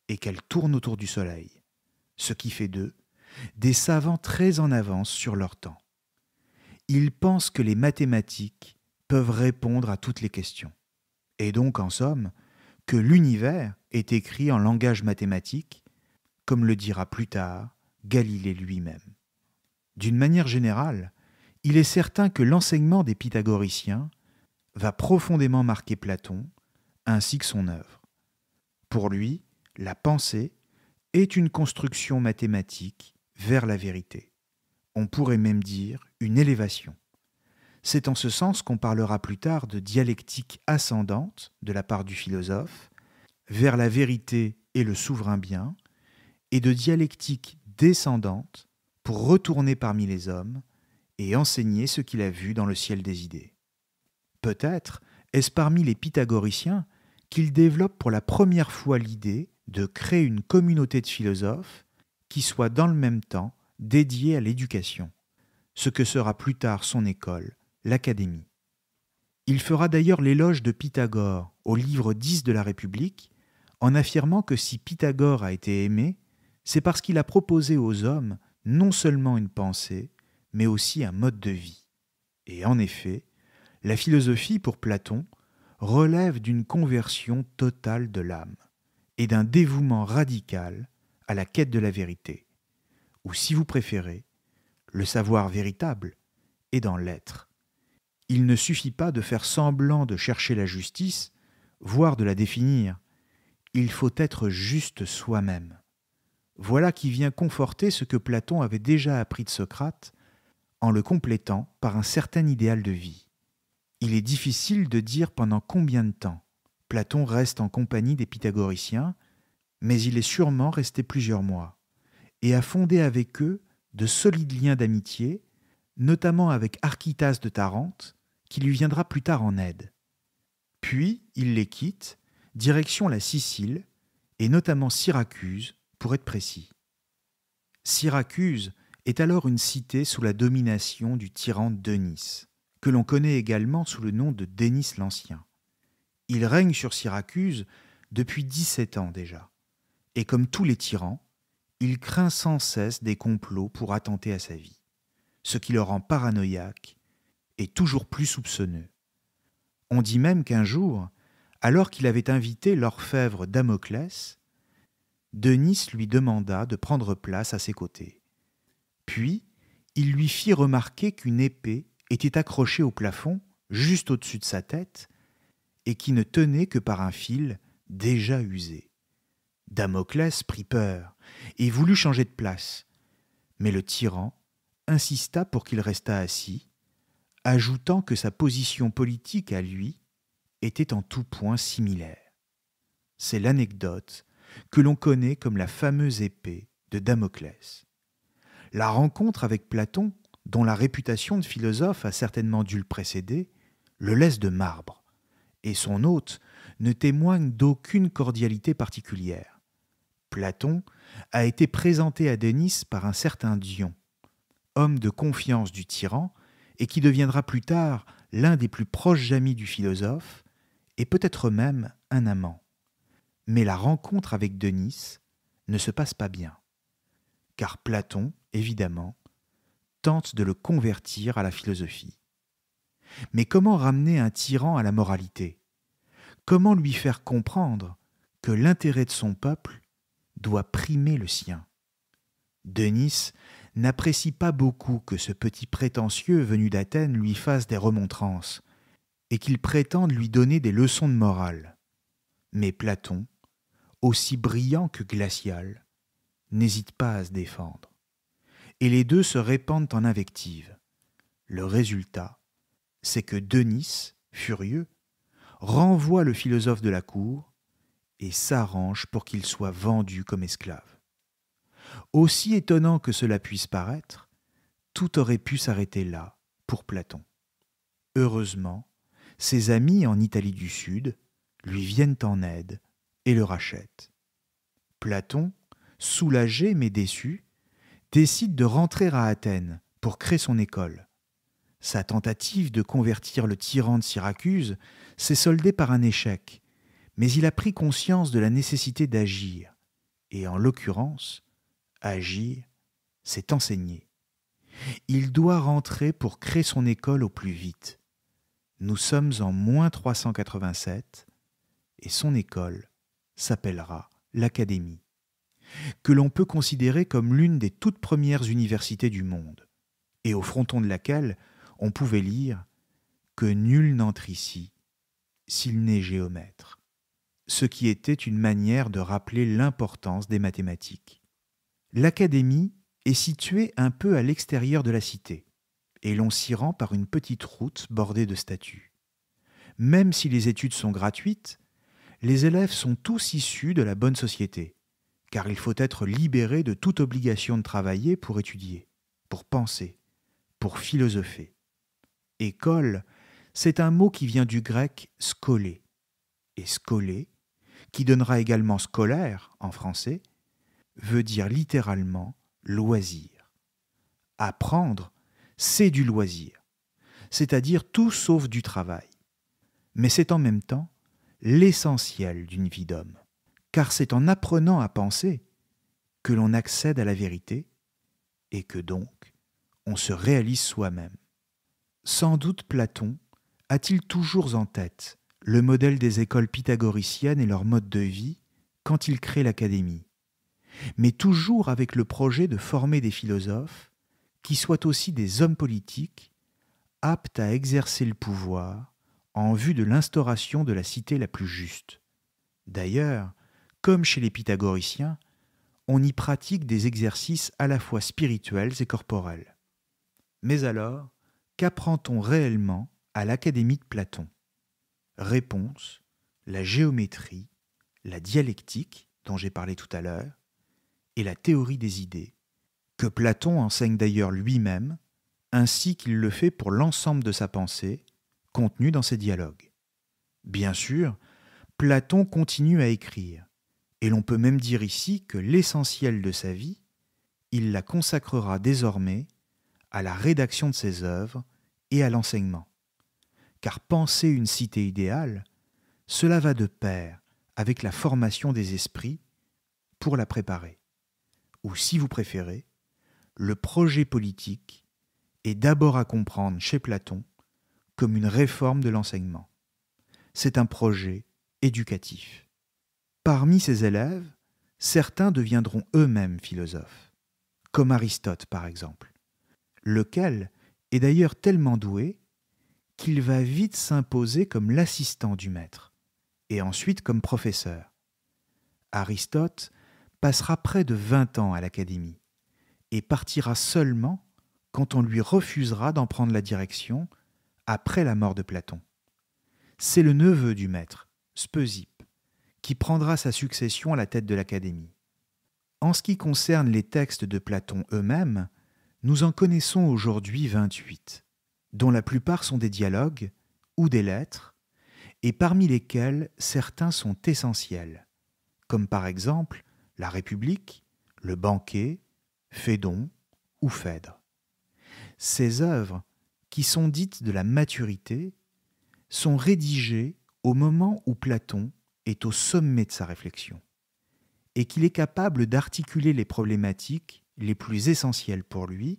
A: et qu'elle tourne autour du Soleil, ce qui fait d'eux des savants très en avance sur leur temps. Ils pensent que les mathématiques peuvent répondre à toutes les questions, et donc en somme, que l'univers est écrit en langage mathématique, comme le dira plus tard Galilée lui-même. D'une manière générale, il est certain que l'enseignement des pythagoriciens va profondément marquer Platon ainsi que son œuvre. Pour lui, la pensée est une construction mathématique vers la vérité. On pourrait même dire une élévation. C'est en ce sens qu'on parlera plus tard de dialectique ascendante de la part du philosophe, vers la vérité et le souverain bien, et de dialectique descendante pour retourner parmi les hommes et enseigner ce qu'il a vu dans le ciel des idées. Peut-être est-ce parmi les pythagoriciens qu'il développe pour la première fois l'idée de créer une communauté de philosophes qui soit dans le même temps dédiée à l'éducation, ce que sera plus tard son école, l'Académie. Il fera d'ailleurs l'éloge de Pythagore au livre 10 de la République, en affirmant que si Pythagore a été aimé, c'est parce qu'il a proposé aux hommes non seulement une pensée, mais aussi un mode de vie. Et en effet, la philosophie pour Platon relève d'une conversion totale de l'âme et d'un dévouement radical à la quête de la vérité, ou si vous préférez, le savoir véritable est dans l'être. Il ne suffit pas de faire semblant de chercher la justice, voire de la définir. Il faut être juste soi-même. Voilà qui vient conforter ce que Platon avait déjà appris de Socrate en le complétant par un certain idéal de vie. Il est difficile de dire pendant combien de temps Platon reste en compagnie des pythagoriciens, mais il est sûrement resté plusieurs mois, et a fondé avec eux de solides liens d'amitié, notamment avec Architas de Tarente, qui lui viendra plus tard en aide. Puis il les quitte, direction la Sicile, et notamment Syracuse, pour être précis. Syracuse est alors une cité sous la domination du tyran Denis que l'on connaît également sous le nom de Dénis l'Ancien. Il règne sur Syracuse depuis 17 ans déjà, et comme tous les tyrans, il craint sans cesse des complots pour attenter à sa vie, ce qui le rend paranoïaque et toujours plus soupçonneux. On dit même qu'un jour, alors qu'il avait invité l'orfèvre Damoclès, Denis lui demanda de prendre place à ses côtés. Puis, il lui fit remarquer qu'une épée était accroché au plafond, juste au-dessus de sa tête, et qui ne tenait que par un fil déjà usé. Damoclès prit peur et voulut changer de place, mais le tyran insista pour qu'il restât assis, ajoutant que sa position politique à lui était en tout point similaire. C'est l'anecdote que l'on connaît comme la fameuse épée de Damoclès. La rencontre avec Platon dont la réputation de philosophe a certainement dû le précéder, le laisse de marbre, et son hôte ne témoigne d'aucune cordialité particulière. Platon a été présenté à Denis par un certain Dion, homme de confiance du tyran, et qui deviendra plus tard l'un des plus proches amis du philosophe, et peut-être même un amant. Mais la rencontre avec Denis ne se passe pas bien, car Platon, évidemment, tente de le convertir à la philosophie. Mais comment ramener un tyran à la moralité Comment lui faire comprendre que l'intérêt de son peuple doit primer le sien Denis n'apprécie pas beaucoup que ce petit prétentieux venu d'Athènes lui fasse des remontrances, et qu'il prétende lui donner des leçons de morale. Mais Platon, aussi brillant que glacial, n'hésite pas à se défendre et les deux se répandent en invectives. Le résultat, c'est que Denis, furieux, renvoie le philosophe de la cour et s'arrange pour qu'il soit vendu comme esclave. Aussi étonnant que cela puisse paraître, tout aurait pu s'arrêter là pour Platon. Heureusement, ses amis en Italie du Sud lui viennent en aide et le rachètent. Platon, soulagé mais déçu, décide de rentrer à Athènes pour créer son école. Sa tentative de convertir le tyran de Syracuse s'est soldée par un échec, mais il a pris conscience de la nécessité d'agir, et en l'occurrence, agir, c'est enseigner. Il doit rentrer pour créer son école au plus vite. Nous sommes en moins 387 et son école s'appellera l'Académie que l'on peut considérer comme l'une des toutes premières universités du monde, et au fronton de laquelle on pouvait lire Que nul n'entre ici s'il n'est géomètre, ce qui était une manière de rappeler l'importance des mathématiques. L'académie est située un peu à l'extérieur de la cité, et l'on s'y rend par une petite route bordée de statues. Même si les études sont gratuites, les élèves sont tous issus de la bonne société car il faut être libéré de toute obligation de travailler pour étudier, pour penser, pour philosopher. École, c'est un mot qui vient du grec scolé, et scolé, qui donnera également scolaire en français, veut dire littéralement loisir. Apprendre, c'est du loisir, c'est-à-dire tout sauf du travail. Mais c'est en même temps l'essentiel d'une vie d'homme car c'est en apprenant à penser que l'on accède à la vérité et que donc on se réalise soi-même. Sans doute Platon a-t-il toujours en tête le modèle des écoles pythagoriciennes et leur mode de vie quand il crée l'Académie, mais toujours avec le projet de former des philosophes qui soient aussi des hommes politiques aptes à exercer le pouvoir en vue de l'instauration de la cité la plus juste. D'ailleurs, comme chez les pythagoriciens, on y pratique des exercices à la fois spirituels et corporels. Mais alors, qu'apprend-on réellement à l'Académie de Platon Réponse la géométrie, la dialectique, dont j'ai parlé tout à l'heure, et la théorie des idées, que Platon enseigne d'ailleurs lui-même, ainsi qu'il le fait pour l'ensemble de sa pensée, contenue dans ses dialogues. Bien sûr, Platon continue à écrire, et l'on peut même dire ici que l'essentiel de sa vie, il la consacrera désormais à la rédaction de ses œuvres et à l'enseignement. Car penser une cité idéale, cela va de pair avec la formation des esprits pour la préparer. Ou si vous préférez, le projet politique est d'abord à comprendre chez Platon comme une réforme de l'enseignement. C'est un projet éducatif. Parmi ses élèves, certains deviendront eux-mêmes philosophes, comme Aristote par exemple, lequel est d'ailleurs tellement doué qu'il va vite s'imposer comme l'assistant du maître, et ensuite comme professeur. Aristote passera près de vingt ans à l'Académie, et partira seulement quand on lui refusera d'en prendre la direction après la mort de Platon. C'est le neveu du maître, Speusippe, qui prendra sa succession à la tête de l'Académie. En ce qui concerne les textes de Platon eux-mêmes, nous en connaissons aujourd'hui 28, dont la plupart sont des dialogues ou des lettres, et parmi lesquels certains sont essentiels, comme par exemple la République, le banquet, Phédon ou Phèdre. Ces œuvres, qui sont dites de la maturité, sont rédigées au moment où Platon est au sommet de sa réflexion et qu'il est capable d'articuler les problématiques les plus essentielles pour lui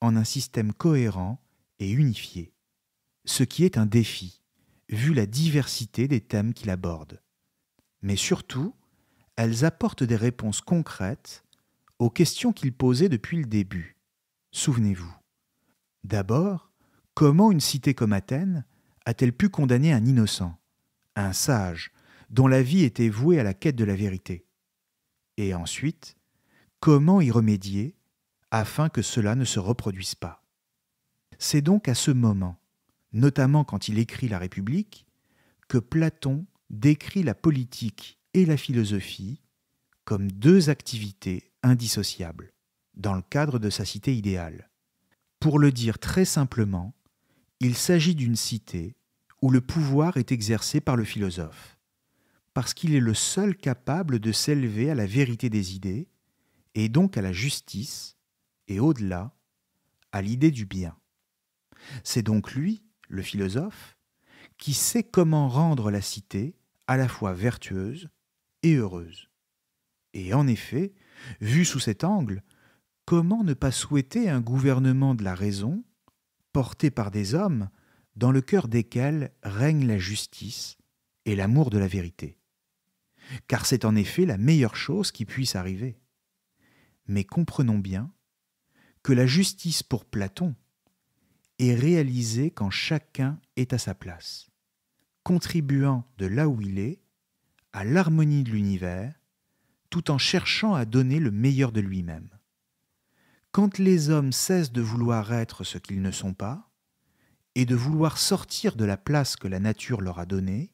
A: en un système cohérent et unifié, ce qui est un défi, vu la diversité des thèmes qu'il aborde. Mais surtout, elles apportent des réponses concrètes aux questions qu'il posait depuis le début. Souvenez-vous. D'abord, comment une cité comme Athènes a-t-elle pu condamner un innocent, un sage, dont la vie était vouée à la quête de la vérité Et ensuite, comment y remédier afin que cela ne se reproduise pas C'est donc à ce moment, notamment quand il écrit La République, que Platon décrit la politique et la philosophie comme deux activités indissociables dans le cadre de sa cité idéale. Pour le dire très simplement, il s'agit d'une cité où le pouvoir est exercé par le philosophe parce qu'il est le seul capable de s'élever à la vérité des idées, et donc à la justice, et au-delà, à l'idée du bien. C'est donc lui, le philosophe, qui sait comment rendre la cité à la fois vertueuse et heureuse. Et en effet, vu sous cet angle, comment ne pas souhaiter un gouvernement de la raison, porté par des hommes dans le cœur desquels règne la justice et l'amour de la vérité car c'est en effet la meilleure chose qui puisse arriver. Mais comprenons bien que la justice pour Platon est réalisée quand chacun est à sa place, contribuant de là où il est à l'harmonie de l'univers, tout en cherchant à donner le meilleur de lui-même. Quand les hommes cessent de vouloir être ce qu'ils ne sont pas, et de vouloir sortir de la place que la nature leur a donnée,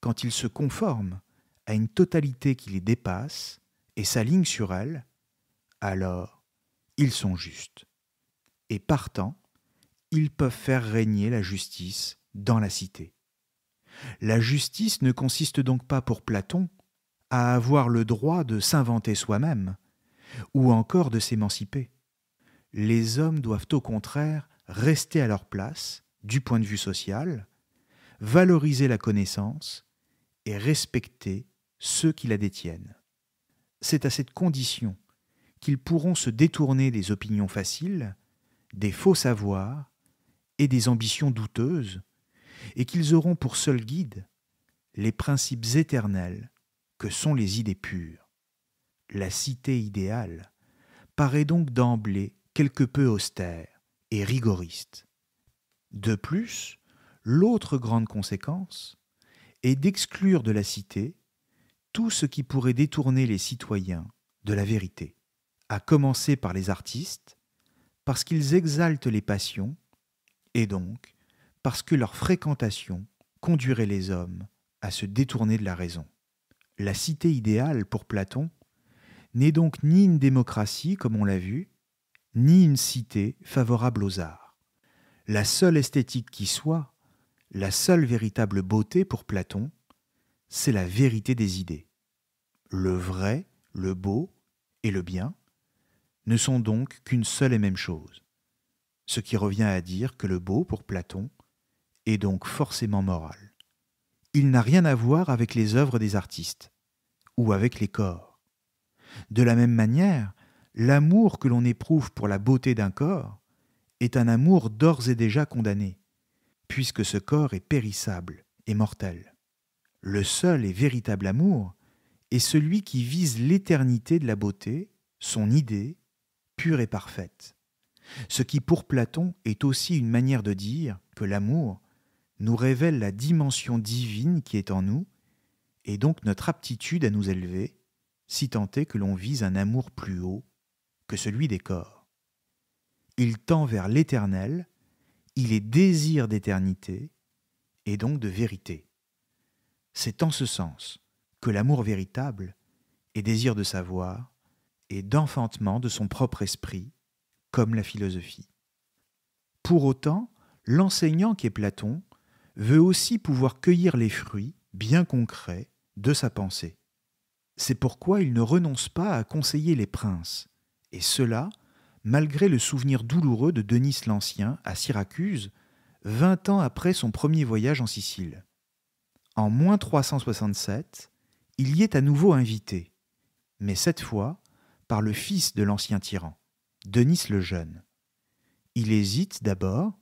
A: quand ils se conforment à une totalité qui les dépasse et s'aligne sur elle, alors ils sont justes. Et partant, ils peuvent faire régner la justice dans la cité. La justice ne consiste donc pas pour Platon à avoir le droit de s'inventer soi-même, ou encore de s'émanciper. Les hommes doivent au contraire rester à leur place, du point de vue social, valoriser la connaissance et respecter ceux qui la détiennent. C'est à cette condition qu'ils pourront se détourner des opinions faciles, des faux savoirs et des ambitions douteuses, et qu'ils auront pour seul guide les principes éternels que sont les idées pures. La cité idéale paraît donc d'emblée quelque peu austère et rigoriste. De plus, l'autre grande conséquence est d'exclure de la cité tout ce qui pourrait détourner les citoyens de la vérité, à commencer par les artistes, parce qu'ils exaltent les passions, et donc parce que leur fréquentation conduirait les hommes à se détourner de la raison. La cité idéale pour Platon n'est donc ni une démocratie, comme on l'a vu, ni une cité favorable aux arts. La seule esthétique qui soit, la seule véritable beauté pour Platon, c'est la vérité des idées. Le vrai, le beau et le bien ne sont donc qu'une seule et même chose, ce qui revient à dire que le beau, pour Platon, est donc forcément moral. Il n'a rien à voir avec les œuvres des artistes, ou avec les corps. De la même manière, l'amour que l'on éprouve pour la beauté d'un corps est un amour d'ores et déjà condamné, puisque ce corps est périssable et mortel le seul et véritable amour est celui qui vise l'éternité de la beauté, son idée, pure et parfaite. Ce qui pour Platon est aussi une manière de dire que l'amour nous révèle la dimension divine qui est en nous, et donc notre aptitude à nous élever, si tant est que l'on vise un amour plus haut que celui des corps. Il tend vers l'éternel, il est désir d'éternité, et donc de vérité. C'est en ce sens que l'amour véritable est désir de savoir et d'enfantement de son propre esprit, comme la philosophie. Pour autant, l'enseignant qu'est Platon veut aussi pouvoir cueillir les fruits bien concrets de sa pensée. C'est pourquoi il ne renonce pas à conseiller les princes, et cela malgré le souvenir douloureux de Denis l'Ancien à Syracuse, vingt ans après son premier voyage en Sicile en moins 367, il y est à nouveau invité, mais cette fois par le fils de l'ancien tyran, Denis le Jeune. Il hésite d'abord,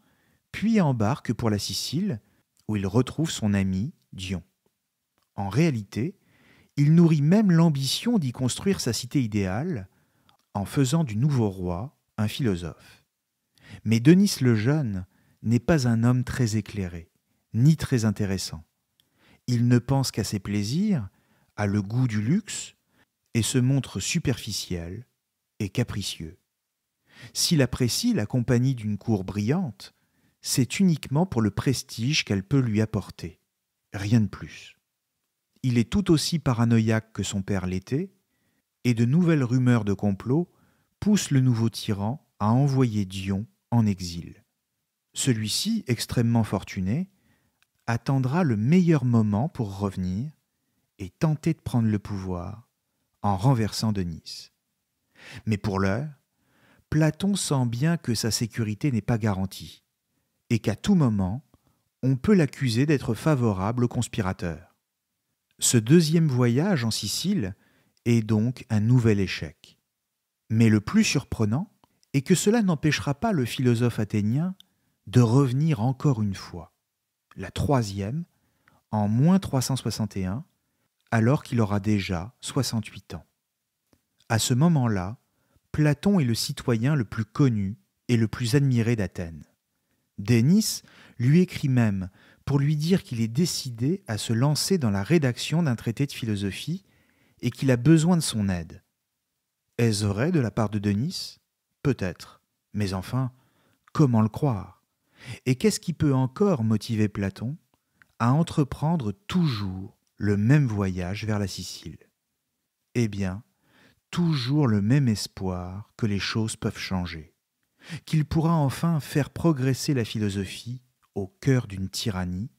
A: puis embarque pour la Sicile, où il retrouve son ami Dion. En réalité, il nourrit même l'ambition d'y construire sa cité idéale, en faisant du nouveau roi un philosophe. Mais Denis le Jeune n'est pas un homme très éclairé, ni très intéressant. Il ne pense qu'à ses plaisirs, à le goût du luxe, et se montre superficiel et capricieux. S'il apprécie la compagnie d'une cour brillante, c'est uniquement pour le prestige qu'elle peut lui apporter, rien de plus. Il est tout aussi paranoïaque que son père l'était, et de nouvelles rumeurs de complot poussent le nouveau tyran à envoyer Dion en exil. Celui-ci, extrêmement fortuné, attendra le meilleur moment pour revenir et tenter de prendre le pouvoir en renversant Denis. Mais pour l'heure, Platon sent bien que sa sécurité n'est pas garantie et qu'à tout moment, on peut l'accuser d'être favorable aux conspirateurs. Ce deuxième voyage en Sicile est donc un nouvel échec. Mais le plus surprenant est que cela n'empêchera pas le philosophe athénien de revenir encore une fois la troisième, en moins 361, alors qu'il aura déjà 68 ans. À ce moment-là, Platon est le citoyen le plus connu et le plus admiré d'Athènes. Denis lui écrit même pour lui dire qu'il est décidé à se lancer dans la rédaction d'un traité de philosophie et qu'il a besoin de son aide. Est-ce vrai de la part de Denis Peut-être. Mais enfin, comment le croire et qu'est-ce qui peut encore motiver Platon à entreprendre toujours le même voyage vers la Sicile Eh bien, toujours le même espoir que les choses peuvent changer, qu'il pourra enfin faire progresser la philosophie au cœur d'une tyrannie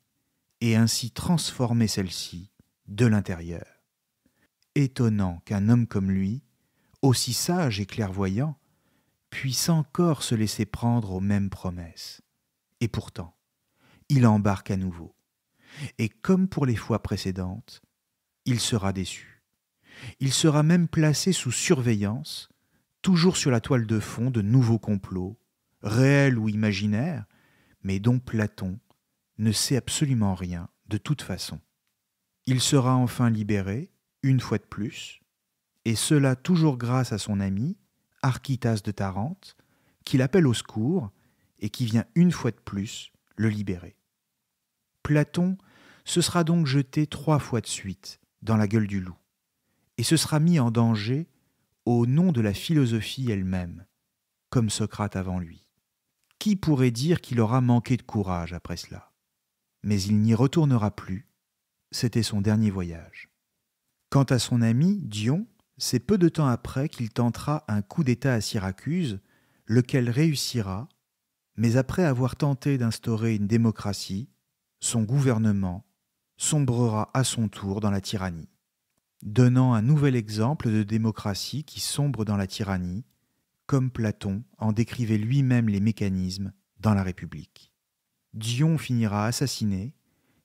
A: et ainsi transformer celle-ci de l'intérieur. Étonnant qu'un homme comme lui, aussi sage et clairvoyant, puisse encore se laisser prendre aux mêmes promesses. Et pourtant, il embarque à nouveau. Et comme pour les fois précédentes, il sera déçu. Il sera même placé sous surveillance, toujours sur la toile de fond de nouveaux complots, réels ou imaginaires, mais dont Platon ne sait absolument rien de toute façon. Il sera enfin libéré, une fois de plus, et cela toujours grâce à son ami, Architas de Tarente, qui l'appelle au secours et qui vient une fois de plus le libérer. Platon se sera donc jeté trois fois de suite dans la gueule du loup, et se sera mis en danger au nom de la philosophie elle-même, comme Socrate avant lui. Qui pourrait dire qu'il aura manqué de courage après cela Mais il n'y retournera plus, c'était son dernier voyage. Quant à son ami, Dion, c'est peu de temps après qu'il tentera un coup d'État à Syracuse, lequel réussira mais après avoir tenté d'instaurer une démocratie, son gouvernement sombrera à son tour dans la tyrannie, donnant un nouvel exemple de démocratie qui sombre dans la tyrannie, comme Platon en décrivait lui-même les mécanismes dans la République. Dion finira assassiné,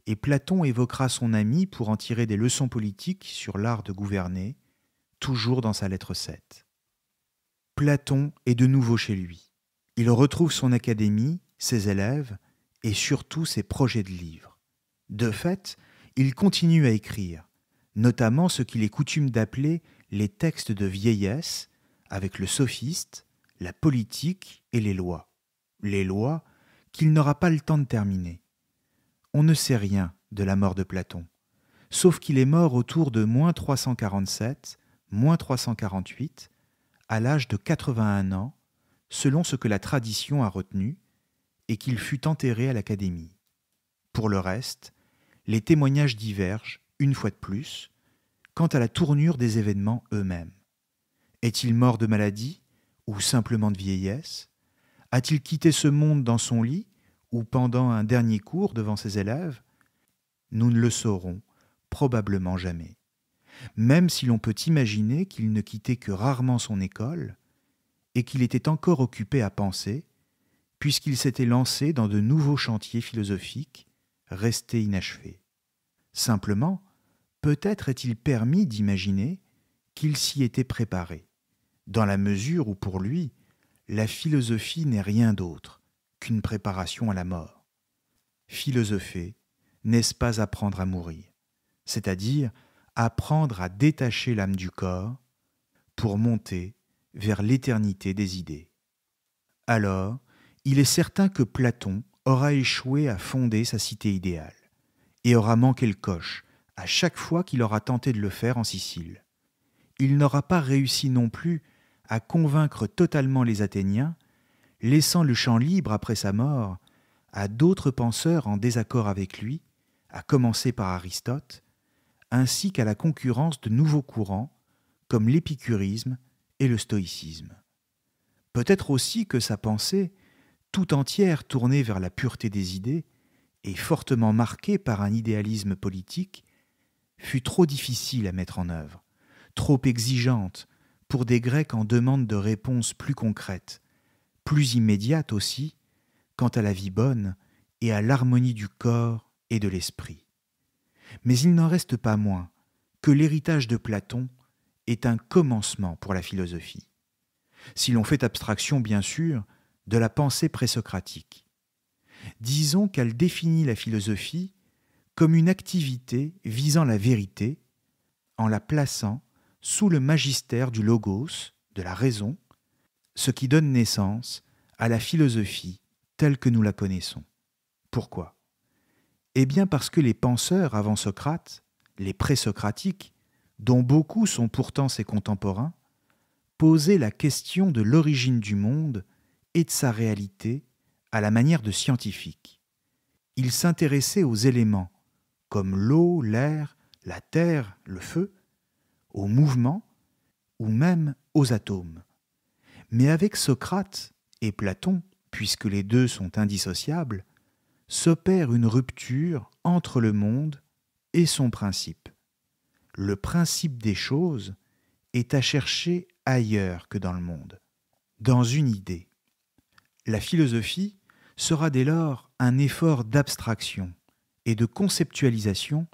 A: et Platon évoquera son ami pour en tirer des leçons politiques sur l'art de gouverner, toujours dans sa lettre 7. Platon est de nouveau chez lui il retrouve son académie, ses élèves et surtout ses projets de livres. De fait, il continue à écrire, notamment ce qu'il est coutume d'appeler les textes de vieillesse, avec le sophiste, la politique et les lois. Les lois qu'il n'aura pas le temps de terminer. On ne sait rien de la mort de Platon, sauf qu'il est mort autour de moins 347, 348, à l'âge de 81 ans, selon ce que la tradition a retenu, et qu'il fut enterré à l'Académie. Pour le reste, les témoignages divergent, une fois de plus, quant à la tournure des événements eux-mêmes. Est-il mort de maladie ou simplement de vieillesse A-t-il quitté ce monde dans son lit ou pendant un dernier cours devant ses élèves Nous ne le saurons probablement jamais. Même si l'on peut imaginer qu'il ne quittait que rarement son école, et qu'il était encore occupé à penser, puisqu'il s'était lancé dans de nouveaux chantiers philosophiques, restés inachevés. Simplement, peut-être est-il permis d'imaginer qu'il s'y était préparé, dans la mesure où pour lui, la philosophie n'est rien d'autre qu'une préparation à la mort. Philosopher, n'est-ce pas apprendre à mourir, c'est-à-dire apprendre à détacher l'âme du corps pour monter vers l'éternité des idées. Alors, il est certain que Platon aura échoué à fonder sa cité idéale, et aura manqué le coche à chaque fois qu'il aura tenté de le faire en Sicile. Il n'aura pas réussi non plus à convaincre totalement les Athéniens, laissant le champ libre après sa mort à d'autres penseurs en désaccord avec lui, à commencer par Aristote, ainsi qu'à la concurrence de nouveaux courants comme l'épicurisme et le stoïcisme. Peut-être aussi que sa pensée, tout entière tournée vers la pureté des idées, et fortement marquée par un idéalisme politique, fut trop difficile à mettre en œuvre, trop exigeante pour des Grecs en demande de réponses plus concrètes, plus immédiates aussi, quant à la vie bonne et à l'harmonie du corps et de l'esprit. Mais il n'en reste pas moins que l'héritage de Platon est un commencement pour la philosophie, si l'on fait abstraction bien sûr de la pensée présocratique. Disons qu'elle définit la philosophie comme une activité visant la vérité en la plaçant sous le magistère du logos, de la raison, ce qui donne naissance à la philosophie telle que nous la connaissons. Pourquoi Eh bien parce que les penseurs avant Socrate, les présocratiques, dont beaucoup sont pourtant ses contemporains, posaient la question de l'origine du monde et de sa réalité à la manière de scientifique. Il s'intéressait aux éléments, comme l'eau, l'air, la terre, le feu, aux mouvements ou même aux atomes. Mais avec Socrate et Platon, puisque les deux sont indissociables, s'opère une rupture entre le monde et son principe le principe des choses est à chercher ailleurs que dans le monde, dans une idée. La philosophie sera dès lors un effort d'abstraction et de conceptualisation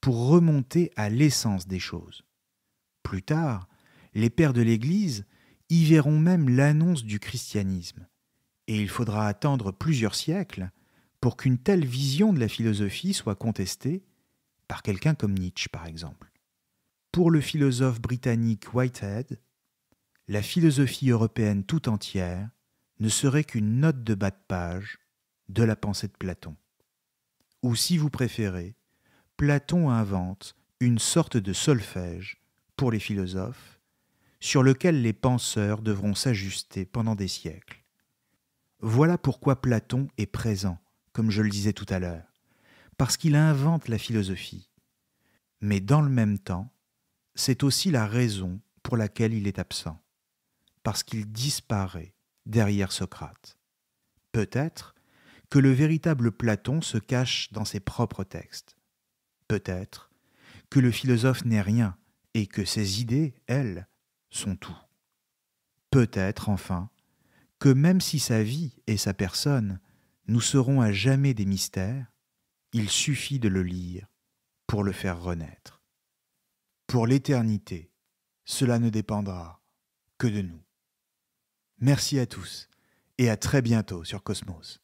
A: pour remonter à l'essence des choses. Plus tard, les pères de l'Église y verront même l'annonce du christianisme, et il faudra attendre plusieurs siècles pour qu'une telle vision de la philosophie soit contestée par quelqu'un comme Nietzsche par exemple pour le philosophe britannique Whitehead, la philosophie européenne tout entière ne serait qu'une note de bas de page de la pensée de Platon. Ou si vous préférez, Platon invente une sorte de solfège pour les philosophes sur lequel les penseurs devront s'ajuster pendant des siècles. Voilà pourquoi Platon est présent, comme je le disais tout à l'heure, parce qu'il invente la philosophie. Mais dans le même temps, c'est aussi la raison pour laquelle il est absent, parce qu'il disparaît derrière Socrate. Peut-être que le véritable Platon se cache dans ses propres textes. Peut-être que le philosophe n'est rien et que ses idées, elles, sont tout. Peut-être, enfin, que même si sa vie et sa personne nous seront à jamais des mystères, il suffit de le lire pour le faire renaître. Pour l'éternité, cela ne dépendra que de nous. Merci à tous et à très bientôt sur Cosmos.